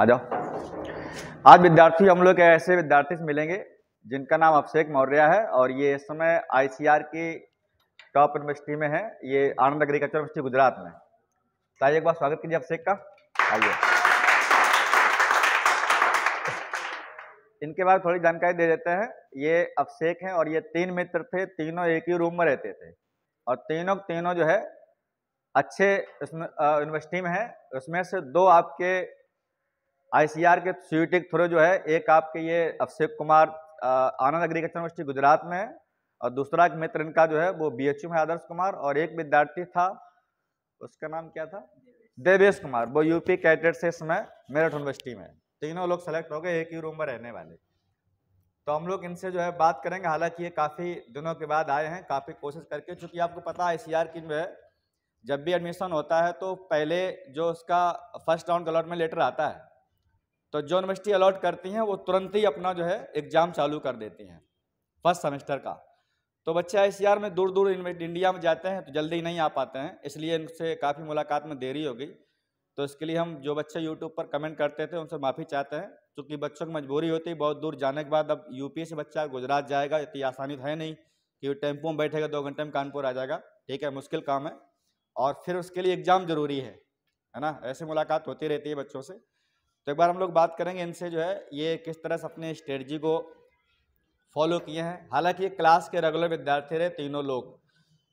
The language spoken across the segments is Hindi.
आ जाओ आज विद्यार्थी हम लोग ऐसे विद्यार्थी से मिलेंगे जिनका नाम अभिषेक मौर्य है और ये इस समय आईसीआर की टॉप यूनिवर्सिटी में है ये आनंद एग्रीकल्चर यूनिवर्सिटी गुजरात में आइए एक बार स्वागत कीजिए अभिषेक का आइए इनके बाद थोड़ी जानकारी दे देते हैं ये अभिषेक हैं और ये तीन मित्र थे तीनों एक ही रूम में रहते थे और तीनों तीनों जो है अच्छे यूनिवर्सिटी में है उसमें से दो आपके आईसीआर के सीट के थ्रू जो है एक आपके ये अभिषेक कुमार आनंद एग्रीकल्चर यूनिवर्सिटी गुजरात में और दूसरा एक मित्र इनका जो है वो बी में आदर्श कुमार और एक विद्यार्थी था उसका नाम क्या था देवेश कुमार वो यूपी कैडेट से इसमें मेरठ यूनिवर्सिटी में तीनों लोग सेलेक्ट हो गए एक ही रूम में रहने वाले तो हम लोग इनसे जो है बात करेंगे हालांकि ये काफ़ी दिनों के बाद आए हैं काफ़ी कोशिश करके चूँकि आपको पता है आई की जो है जब भी एडमिशन होता है तो पहले जो उसका फर्स्ट राउंड अलॉटमेंट लेटर आता है तो जो यूनिवर्सिटी अलॉट करती हैं वो तुरंत ही अपना जो है एग्ज़ाम चालू कर देती हैं फर्स्ट सेमेस्टर का तो बच्चे आई में दूर दूर इंडिया में जाते हैं तो जल्दी नहीं आ पाते हैं इसलिए इनसे काफ़ी मुलाकात में देरी हो गई तो इसके लिए हम जो बच्चे यूट्यूब पर कमेंट करते थे उनसे माफ़ी चाहते हैं क्योंकि बच्चों की मजबूरी होती है बहुत दूर जाने के बाद अब यूपी से बच्चा गुजरात जाएगा इतनी आसानी तो है नहीं कि वो टेम्पो में बैठेगा दो घंटे में कानपुर आ जाएगा ठीक है मुश्किल काम है और फिर उसके लिए एग्ज़ाम ज़रूरी है है ना ऐसे मुलाकात होती रहती है बच्चों से तो एक बार हम लोग बात करेंगे इनसे जो है ये किस तरह से अपने स्ट्रेटजी को फॉलो किए हैं हालांकि ये क्लास के रेगुलर विद्यार्थी रहे तीनों लोग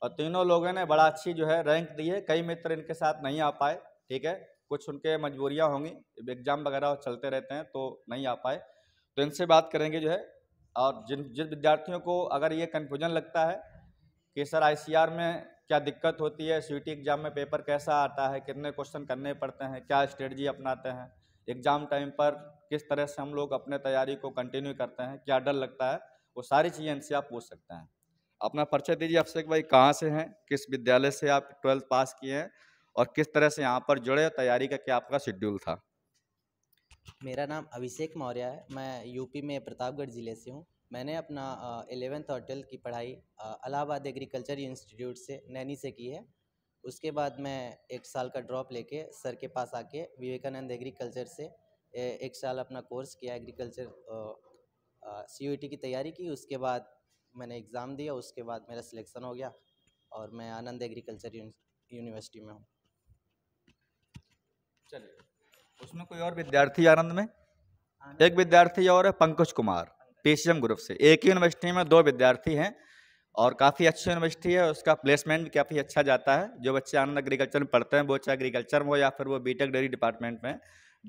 और तीनों लोगों ने बड़ा अच्छी जो है रैंक दी है कई मित्र इनके साथ नहीं आ पाए ठीक है कुछ उनके मजबूरियाँ होंगी एग्जाम वगैरह चलते रहते हैं तो नहीं आ पाए तो इनसे बात करेंगे जो है और जिन जिन विद्यार्थियों को अगर ये कन्फ्यूजन लगता है कि सर आई में क्या दिक्कत होती है सी एग्ज़ाम e में पेपर कैसा आता है कितने क्वेश्चन करने पड़ते हैं क्या स्ट्रेटजी अपनाते हैं एग्ज़ाम टाइम पर किस तरह से हम लोग अपने तैयारी को कंटिन्यू करते हैं क्या डर लगता है वो सारी चीज़ें इनसे आप पूछ सकते हैं अपना परिचय दीजिए कि भाई कहाँ से हैं किस विद्यालय से आप ट्वेल्थ पास किए हैं और किस तरह से यहाँ पर जुड़े तैयारी का क्या आपका शेड्यूल था मेरा नाम अभिषेक मौर्य है मैं यूपी में प्रतापगढ़ ज़िले से हूँ मैंने अपना एलेवेंथ और ट्वेल्थ की पढ़ाई इलाहाबाद एग्रीकल्चर इंस्टीट्यूट से नैनी से की है उसके बाद मैं एक साल का ड्रॉप लेके सर के पास आके विवेकानंद एग्रीकल्चर से एक साल अपना कोर्स किया एग्रीकल्चर सी e की तैयारी की उसके बाद मैंने एग्ज़ाम दिया उसके बाद मेरा सिलेक्शन हो गया और मैं आनंद एग्रीकल्चर यूनिवर्सिटी में हूँ चलिए उसमें कोई और विद्यार्थी आनंद में आनंद एक विद्यार्थी और है पंकज कुमार पी ग्रुप से एक ही यूनिवर्सिटी में दो विद्यार्थी हैं और काफ़ी अच्छी यूनिवर्सिटी है उसका प्लेसमेंट भी काफ़ी अच्छा जाता है जो बच्चे आनंद एग्रीकल्चर में पढ़ते हैं वो चाहे एग्रीकल्चर में हो या फिर वो बीटेक डेयरी डिपार्टमेंट में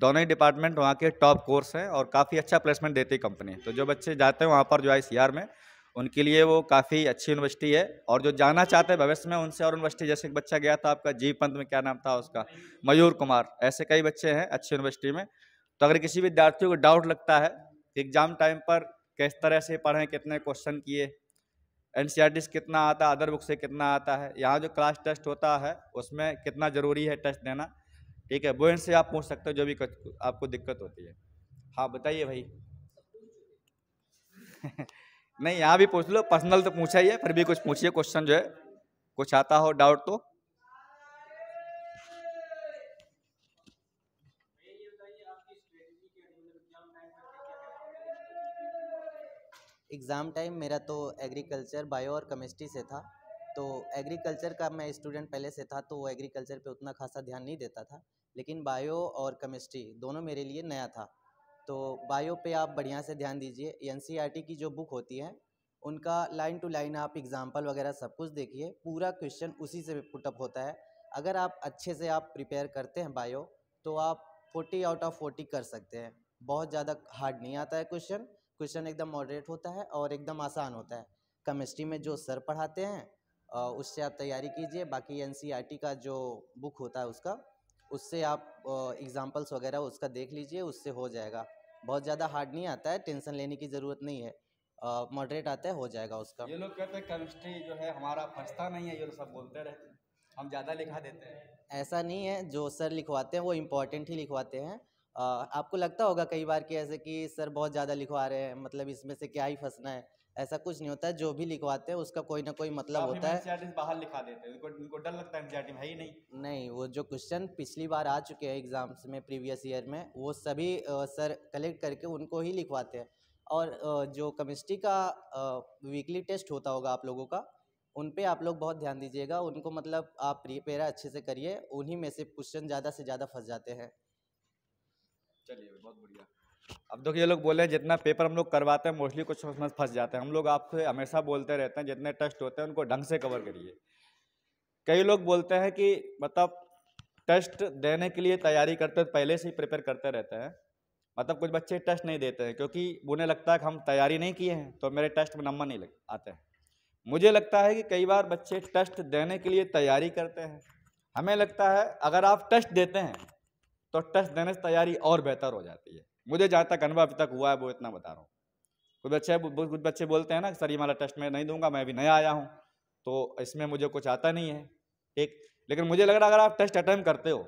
दोनों ही डिपार्टमेंट वहाँ के टॉप कोर्स हैं और काफ़ी अच्छा प्लेसमेंट देती है कंपनी तो जो बच्चे जाते हैं वहाँ पर जो आई में उनके लिए वो काफ़ी अच्छी यूनिवर्सिटी है और जो जाना चाहते हैं भविष्य में उनसे और यूनिवर्सिटी जैसे एक बच्चा गया था आपका जी पंत में क्या नाम था उसका मयूर कुमार ऐसे कई बच्चे हैं अच्छी यूनिवर्सिटी में तो अगर किसी विद्यार्थियों को डाउट लगता है कि एग्ज़ाम टाइम पर किस तरह से पढ़ें कितने क्वेश्चन किए एन कितना आता है अदर बुक से कितना आता है यहाँ जो क्लास टेस्ट होता है उसमें कितना ज़रूरी है टेस्ट देना ठीक है वो इनसे आप पूछ सकते हो जो भी आपको दिक्कत होती है हाँ बताइए भाई नहीं यहाँ भी पूछ लो पर्सनल तो पूछा ही है फिर भी कुछ पूछिए क्वेश्चन जो है कुछ आता हो डाउट तो एग्ज़ाम टाइम मेरा तो एग्रीकल्चर बायो और केमिस्ट्री से था तो एग्रीकल्चर का मैं स्टूडेंट पहले से था तो एग्रीकल्चर पे उतना खासा ध्यान नहीं देता था लेकिन बायो और केमिस्ट्री दोनों मेरे लिए नया था तो बायो पे आप बढ़िया से ध्यान दीजिए एन की जो बुक होती है उनका लाइन टू लाइन आप एग्ज़ाम्पल वगैरह सब कुछ देखिए पूरा क्वेश्चन उसी से पुटअप होता है अगर आप अच्छे से आप प्रिपेयर करते हैं बायो तो आप फोर्टी आउट ऑफ फोर्टी कर सकते हैं बहुत ज़्यादा हार्ड नहीं आता है क्वेश्चन क्वेश्चन एकदम मॉडरेट होता है और एकदम आसान होता है केमिस्ट्री में जो सर पढ़ाते हैं उससे आप तैयारी कीजिए बाकी एन e का जो बुक होता है उसका उससे आप एग्ज़ाम्पल्स वगैरह उसका देख लीजिए उससे हो जाएगा बहुत ज़्यादा हार्ड नहीं आता है टेंशन लेने की ज़रूरत नहीं है मॉडरेट आता है हो जाएगा उसका ये लोग कहते हैं केमिस्ट्री जो है हमारा फंसता नहीं है ये सब बोलते रहते हैं हम ज़्यादा लिखा देते हैं ऐसा नहीं है जो सर लिखवाते हैं वो इम्पोर्टेंट ही लिखवाते हैं आपको लगता होगा कई बार कि ऐसे कि सर बहुत ज़्यादा लिखवा रहे हैं मतलब इसमें से क्या ही फंसना है ऐसा कुछ नहीं होता है जो भी लिखवाते हैं उसका कोई ना कोई मतलब होता है बाहर लिखा देते हैं उनको डर लगता है है ही नहीं नहीं वो जो क्वेश्चन पिछली बार आ चुके हैं एग्ज़ाम्स में प्रीवियस ईयर में वो सभी सर कलेक्ट करके उनको ही लिखवाते हैं और जो केमिस्ट्री का वीकली टेस्ट होता होगा आप लोगों का उन पे आप लोग बहुत ध्यान दीजिएगा उनको मतलब आप प्रिपेयर अच्छे से करिए उन्हीं में से क्वेश्चन ज़्यादा से ज़्यादा फंस जाते हैं चलिए बहुत बढ़िया अब देखो ये लोग बोले हैं जितना पेपर हम लोग करवाते हैं मोस्टली कुछ उसमें फंस जाते हैं हम लोग आपसे हमेशा बोलते रहते हैं जितने टेस्ट होते हैं उनको ढंग से कवर करिए कई लोग बोलते हैं कि मतलब टेस्ट देने के लिए तैयारी करते हैं पहले से ही प्रिपेयर करते रहते हैं मतलब कुछ बच्चे टेस्ट नहीं देते हैं क्योंकि उन्हें लगता है कि हम तैयारी नहीं किए हैं तो मेरे टेस्ट में नंबर नहीं लग आते हैं मुझे लगता है कि कई बार बच्चे टेस्ट देने के लिए तैयारी करते हैं हमें लगता है अगर आप टेस्ट देते हैं तो टेस्ट देने से तैयारी और बेहतर हो जाती है मुझे जहाँ तक अनुभव अभी तक हुआ है वो इतना बता रहा हूँ कुछ बच्चे कुछ बच्चे बोलते हैं ना सर ये माला टेस्ट मैं नहीं दूंगा मैं अभी नया आया हूँ तो इसमें मुझे कुछ आता नहीं है ठीक लेकिन मुझे लग रहा है अगर आप टेस्ट अटैम्प करते हो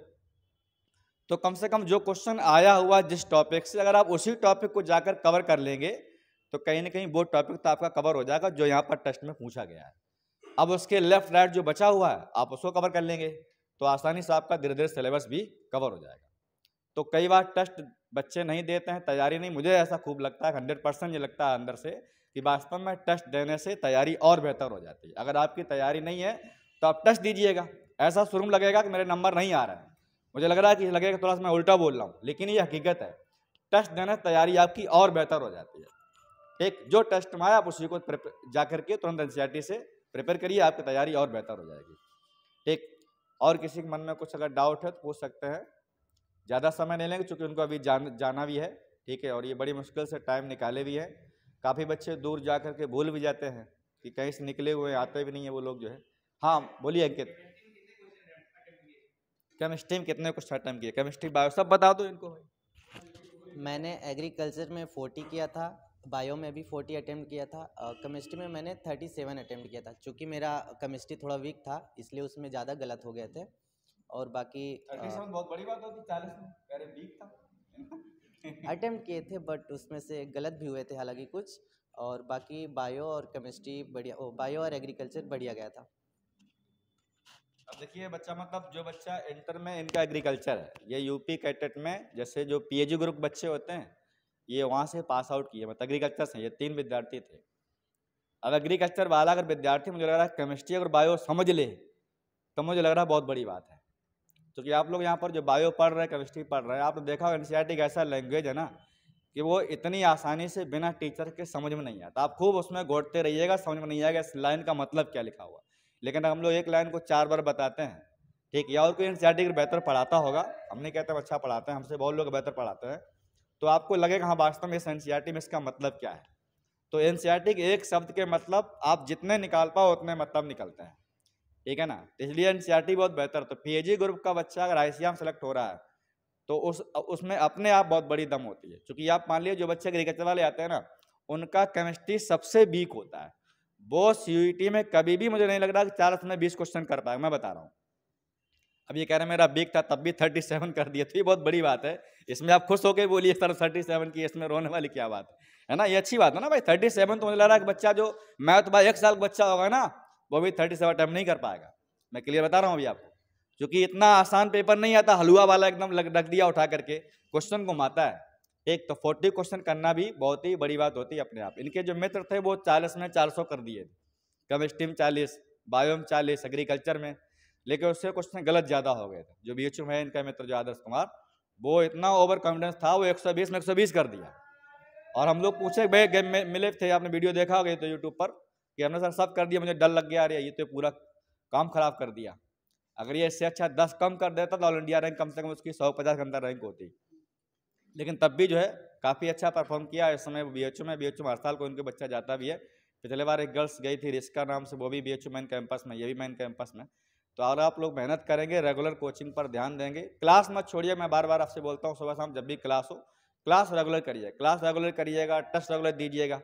तो कम से कम जो क्वेश्चन आया हुआ जिस टॉपिक से अगर आप उसी टॉपिक को जाकर कवर कर लेंगे तो कहीं ना कहीं वो टॉपिक तो आपका कवर हो जाएगा जो यहाँ पर टेस्ट में पूछा गया है अब उसके लेफ्ट राइट जो बचा हुआ है आप उसको कवर कर लेंगे तो आसानी से आपका धीरे धीरे सिलेबस भी कवर हो जाएगा तो कई बार टेस्ट बच्चे नहीं देते हैं तैयारी नहीं मुझे ऐसा खूब लगता है हंड्रेड परसेंट ये लगता है अंदर से कि वास्तव में टेस्ट देने से तैयारी और बेहतर हो जाती है अगर आपकी तैयारी नहीं है तो आप टेस्ट दीजिएगा ऐसा शुरू लगेगा कि मेरे नंबर नहीं आ रहे हैं मुझे लग रहा है कि लगेगा थोड़ा सा मैं उल्टा बोल रहा हूँ लेकिन ये हकीकत है टेस्ट देने से तैयारी आपकी और बेहतर हो जाती है एक जो टेस्ट में आया आप उसी को जा करके तुरंत एन से प्रिपेयर करिए आपकी तैयारी और बेहतर हो जाएगी एक और किसी के मन में कुछ अगर डाउट है तो पूछ सकते हैं ज़्यादा समय नहीं लेंगे चूँकि उनको अभी जान जाना भी है ठीक है और ये बड़ी मुश्किल से टाइम निकाले भी हैं काफ़ी बच्चे दूर जा कर के भूल भी जाते हैं कि कहीं से निकले हुए आते भी नहीं है वो लोग जो है हाँ बोलिए अंकित केमिस्ट्री में कितने कुछ अटैम्प किए केमिस्ट्री बायो सब बता दो इनको मैंने एग्रीकल्चर में फोर्टी किया था बायो में भी फोर्टी अटैम्प्ट किया था केमिस्ट्री में मैंने थर्टी सेवन अटैम्प्ट किया था चूँकि मेरा केमिस्ट्री थोड़ा वीक था इसलिए उसमें ज़्यादा गलत हो गए थे और बाकी बहुत बड़ी बात होती चालीस वीक था अटैम्प्ट किए थे बट उसमें से गलत भी हुए थे हालांकि कुछ और बाकी बायो और केमिस्ट्री बढ़िया बायो और एग्रीकल्चर बढ़िया गया था अब देखिए बच्चा मतलब जो बच्चा इंटर में इनका एग्रीकल्चर है ये यूपी कैटेट में जैसे जो पीएजी ग्रुप बच्चे होते हैं ये वहाँ से पास आउट किए मतलब एग्रीकल्चर से ये तीन विद्यार्थी थे अब एग्रीकल्चर वाला अगर विद्यार्थी मुझे लग रहा है केमिस्ट्री और बायो समझ ले तो मुझे लग रहा है बहुत बड़ी बात है क्योंकि आप लोग यहाँ पर जो बायो पढ़ रहे हैं केमिस्ट्री पढ़ रहे हैं आपने देखा होगा एन एक ऐसा लैंग्वेज है ना कि वो इतनी आसानी से बिना टीचर के समझ में नहीं आता आप खूब उसमें घोटते रहिएगा समझ में नहीं आएगा इस लाइन का मतलब क्या लिखा हुआ लेकिन हम लोग एक लाइन को चार बार बताते हैं ठीक या और कोई एन बेहतर पढ़ाता होगा हम नहीं कहते हम अच्छा पढ़ाते हैं हमसे बहुत लोग बेहतर पढ़ाते हैं तो आपको लगेगा हाँ वास्तव में इस एन में इसका मतलब क्या है तो एन के एक शब्द के मतलब आप जितने निकाल पाओ उतने मतलब निकलते हैं ठीक है ना तो इसलिए एन e बहुत बेहतर तो पी ग्रुप का बच्चा अगर आईसीएम सेलेक्ट हो रहा है तो उस उसमें अपने आप बहुत बड़ी दम होती है क्योंकि आप मान लीजिए जो बच्चे एग्रीकल्चर वाले आते हैं ना उनका केमिस्ट्री सबसे वीक होता है वो सी e में कभी भी मुझे नहीं लग रहा कि चार सौ में बीस क्वेश्चन कर पाए मैं बता रहा हूँ अब ये कह रहे हैं मेरा बीक था तब भी थर्टी सेवन कर दिया तो ये बहुत बड़ी बात है इसमें आप खुश होकर बोलिए सर थर्टी सेवन की इसमें रोने वाली क्या बात है ना ये अच्छी बात है ना भाई थर्टी सेवन तो मुझे लग रहा है कि बच्चा जो मैथ तो भाई एक साल का बच्चा होगा ना वो भी थर्टी सेवन अटैम्प्ट नहीं कर पाएगा मैं क्लियर बता रहा हूँ अभी आपको क्योंकि इतना आसान पेपर नहीं आता हलवा वाला एकदम रख दिया उठा करके क्वेश्चन को माता है एक तो फोर्टी क्वेश्चन करना भी बहुत ही बड़ी बात होती है अपने आप इनके जो मित्र थे वो चालीस में चार सौ कर दिए थे केमिस्ट्री में चालीस बायो में चालीस एग्रीकल्चर में लेकिन उससे क्वेश्चन गलत ज़्यादा हो गए थे जो बी एच है इनका मित्र जो आदर्श कुमार वो इतना ओवर कॉन्फिडेंस था वो 120 में 120 कर दिया और हम लोग पूछे गए मिले थे आपने वीडियो देखा होगा तो यूट्यूब पर कि हमने सर सब कर दिया मुझे डर लग गया अरे ये तो पूरा काम ख़राब कर दिया अगर ये इससे अच्छा दस कम कर देता तो ऑल इंडिया रैंक कम से कम उसकी सौ पचास घंटा रैंक होती लेकिन तब भी जो है काफ़ी अच्छा परफॉर्म किया इस समय बी एच में बी एच हर साल को उनके बच्चा जाता भी है पिछले बार एक गर्ल्स गई थी रिस्का नाम से वो भी बी एच मैन कैंपस में ये भी मैन कैंपस में तो अगर आप लोग मेहनत करेंगे रेगुलर कोचिंग पर ध्यान देंगे क्लास मत छोड़िए मैं बार बार आपसे बोलता हूँ सुबह शाम जब भी क्लास हो क्लास रेगुलर करिए क्लास रेगुलर करिएगा टेस्ट रेगुलर दीजिएगा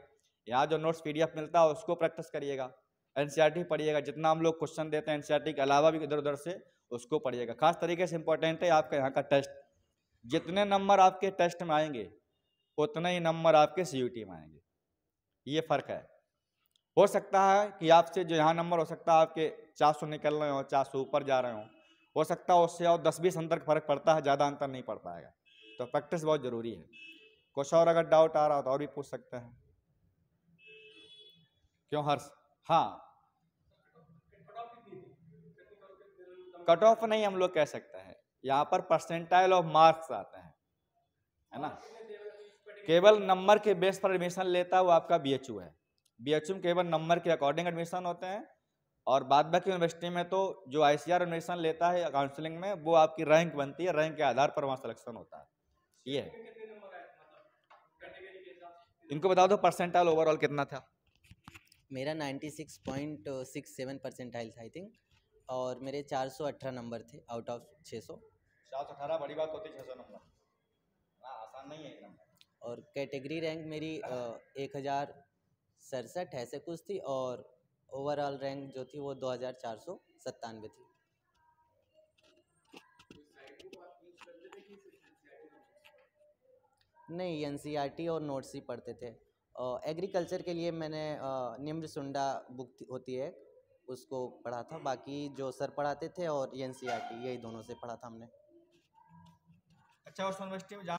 यहाँ जो नोट्स पीडीएफ मिलता है उसको प्रैक्टिस करिएगा एनसीईआरटी e पढ़िएगा जितना हम लोग क्वेश्चन देते हैं एनसीईआरटी e के अलावा भी इधर उधर से उसको पढ़िएगा खास तरीके से इंपॉर्टेंट है आपका यहाँ का टेस्ट जितने नंबर आपके टेस्ट में आएंगे उतने ही नंबर आपके सी में आएंगे ये फ़र्क है हो सकता है कि आपसे जो यहाँ नंबर हो सकता है आपके चार सौ निकल रहे हो चार सौ ऊपर जा रहे हो हो सकता है उससे और दस बीस अंतर फर्क पड़ता है ज़्यादा अंतर नहीं पड़ पाएगा तो प्रैक्टिस बहुत ज़रूरी है कुछ और अगर डाउट आ रहा हो तो और भी पूछ सकते हैं क्यों हर्ष हाँ कट ऑफ नहीं हम लोग कह सकते हैं यहाँ पर परसेंटाइल ऑफ मार्क्स आते हैं है ना केवल नंबर के बेस पर एडमिशन लेता है वो आपका बी एच यू है बी एच यू में केवल नंबर के अकॉर्डिंग एडमिशन होते हैं और बाद बाकी यूनिवर्सिटी में तो जो आई सी आर एडमिशन लेता है काउंसलिंग में वो आपकी रैंक बनती है रैंक के आधार पर वहाँ सिलेक्शन होता है ये इनको बता दो परसेंटाइल ओवरऑल कितना था मेरा ninety six point six seven percentile था आई थिंक और मेरे चार सौ अठारह नंबर थे आउट ऑफ छः सौ चार सौ अठारह बड़ी बात होती छः सौ नंबर आसान नहीं है और कैटेगरी रैंक मेरी एक हज़ार सड़सठ ऐसे कुछ थी और ओवरऑल रैंक जो थी वो दो हज़ार चार सौ सत्तानवे थी नहीं एन e और नोट्स ही पढ़ते थे एग्रीकल्चर के लिए मैंने निम्र सुंडा बुक होती है उसको पढ़ा था बाकी जो सर पढ़ाते थे और एन e यही दोनों से पढ़ा था हमने अच्छा और यूनिवर्सिटी में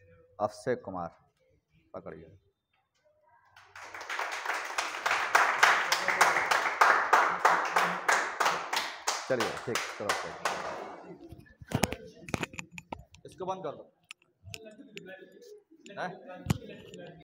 अक्षय कुमार पकड़िए चलिए ठीक चलो इसको बंद कर दो